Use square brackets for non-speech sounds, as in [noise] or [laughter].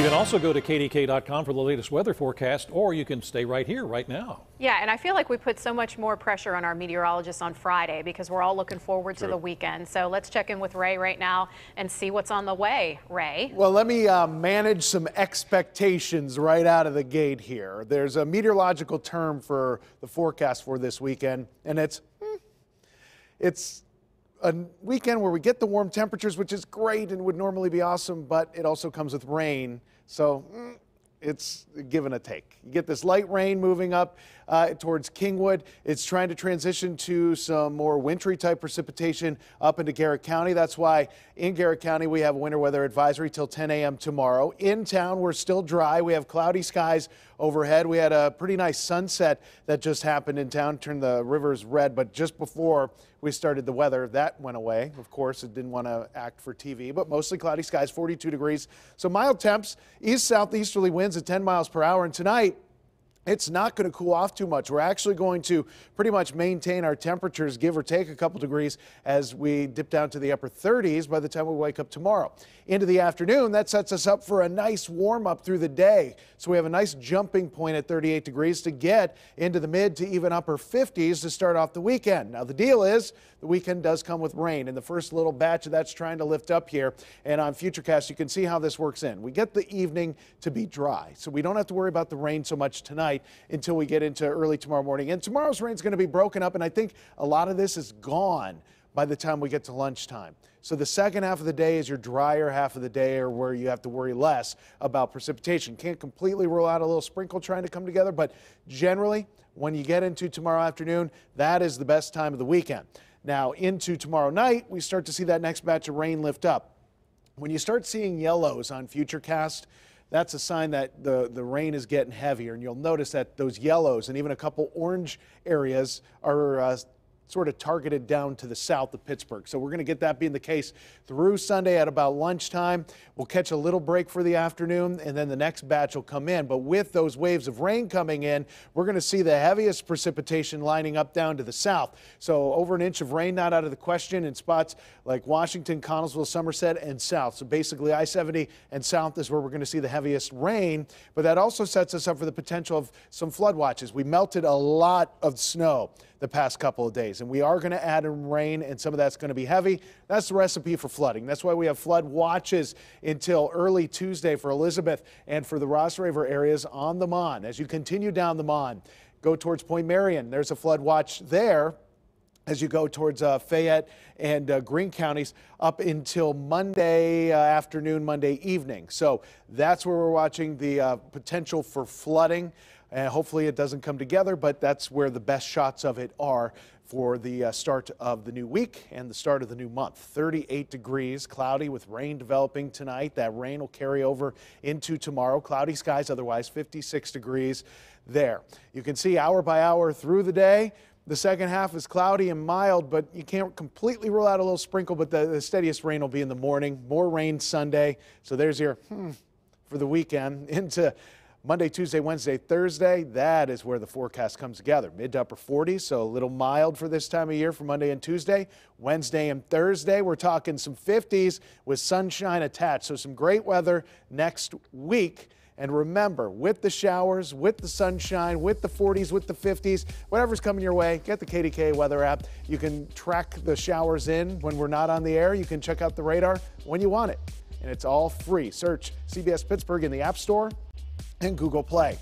You can also go to KDK.com for the latest weather forecast, or you can stay right here, right now. Yeah, and I feel like we put so much more pressure on our meteorologists on Friday because we're all looking forward True. to the weekend. So let's check in with Ray right now and see what's on the way, Ray. Well, let me uh, manage some expectations right out of the gate here. There's a meteorological term for the forecast for this weekend, and it's hmm, it's a weekend where we get the warm temperatures, which is great and would normally be awesome, but it also comes with rain. So mm, it's give and a take. You get this light rain moving up uh, towards Kingwood. It's trying to transition to some more wintry type precipitation up into Garrett County. That's why in Garrett County we have a winter weather advisory till 10 a.m. tomorrow. In town we're still dry. We have cloudy skies overhead. We had a pretty nice sunset that just happened in town, turned the rivers red. But just before we started the weather, that went away. Of course, it didn't want to act for TV, but mostly cloudy skies, 42 degrees. So mild temps, east southeasterly winds winds at 10 miles per hour. And tonight, it's not going to cool off too much. We're actually going to pretty much maintain our temperatures, give or take a couple degrees, as we dip down to the upper 30s by the time we wake up tomorrow. Into the afternoon, that sets us up for a nice warm up through the day. So we have a nice jumping point at 38 degrees to get into the mid to even upper 50s to start off the weekend. Now, the deal is the weekend does come with rain, and the first little batch of that's trying to lift up here. And on Futurecast, you can see how this works in. We get the evening to be dry, so we don't have to worry about the rain so much tonight until we get into early tomorrow morning. And tomorrow's rain is going to be broken up, and I think a lot of this is gone by the time we get to lunchtime. So the second half of the day is your drier half of the day or where you have to worry less about precipitation. Can't completely rule out a little sprinkle trying to come together, but generally when you get into tomorrow afternoon, that is the best time of the weekend. Now into tomorrow night, we start to see that next batch of rain lift up. When you start seeing yellows on Futurecast, that's a sign that the, the rain is getting heavier. And you'll notice that those yellows and even a couple orange areas are uh, sort of targeted down to the south of Pittsburgh. So we're going to get that being the case through Sunday at about lunchtime. We'll catch a little break for the afternoon, and then the next batch will come in. But with those waves of rain coming in, we're going to see the heaviest precipitation lining up down to the south. So over an inch of rain not out of the question in spots like Washington, Connellsville, Somerset, and south. So basically I-70 and south is where we're going to see the heaviest rain, but that also sets us up for the potential of some flood watches. We melted a lot of snow the past couple of days. And we are going to add in rain, and some of that's going to be heavy. That's the recipe for flooding. That's why we have flood watches until early Tuesday for Elizabeth and for the Ross River areas on the Mon. As you continue down the Mon, go towards Point Marion. There's a flood watch there as you go towards uh, Fayette and uh, Greene counties up until Monday uh, afternoon, Monday evening. So that's where we're watching the uh, potential for flooding. And hopefully it doesn't come together, but that's where the best shots of it are for the uh, start of the new week and the start of the new month. 38 degrees, cloudy with rain developing tonight. That rain will carry over into tomorrow. Cloudy skies, otherwise 56 degrees there. You can see hour by hour through the day. The second half is cloudy and mild, but you can't completely rule out a little sprinkle, but the, the steadiest rain will be in the morning. More rain Sunday. So there's your hmm, for the weekend [laughs] into Monday, Tuesday, Wednesday, Thursday, that is where the forecast comes together. Mid to upper 40s, so a little mild for this time of year for Monday and Tuesday. Wednesday and Thursday, we're talking some 50s with sunshine attached. So some great weather next week. And remember, with the showers, with the sunshine, with the 40s, with the 50s, whatever's coming your way, get the KDK weather app. You can track the showers in when we're not on the air. You can check out the radar when you want it. And it's all free. Search CBS Pittsburgh in the App Store and Google Play.